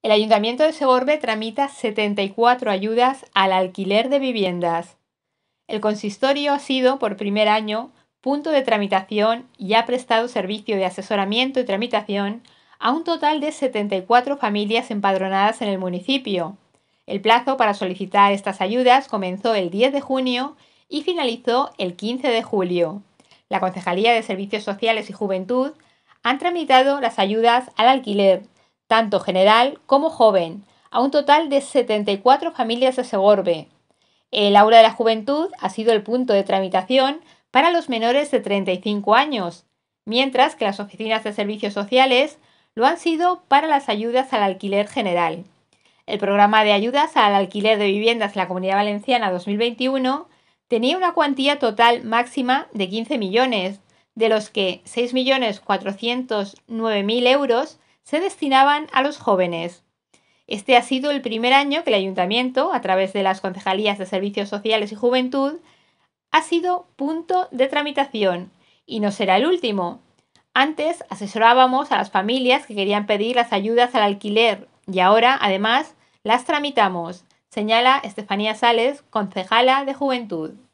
El Ayuntamiento de Segorbe tramita 74 ayudas al alquiler de viviendas. El consistorio ha sido, por primer año, punto de tramitación y ha prestado servicio de asesoramiento y tramitación a un total de 74 familias empadronadas en el municipio. El plazo para solicitar estas ayudas comenzó el 10 de junio y finalizó el 15 de julio. La Concejalía de Servicios Sociales y Juventud han tramitado las ayudas al alquiler tanto general como joven, a un total de 74 familias de Segorbe. El aula de la juventud ha sido el punto de tramitación para los menores de 35 años, mientras que las oficinas de servicios sociales lo han sido para las ayudas al alquiler general. El programa de ayudas al alquiler de viviendas en la Comunidad Valenciana 2021 tenía una cuantía total máxima de 15 millones, de los que 6.409.000 euros se destinaban a los jóvenes. Este ha sido el primer año que el ayuntamiento, a través de las concejalías de servicios sociales y juventud, ha sido punto de tramitación y no será el último. Antes asesorábamos a las familias que querían pedir las ayudas al alquiler y ahora, además, las tramitamos, señala Estefanía Sales, concejala de Juventud.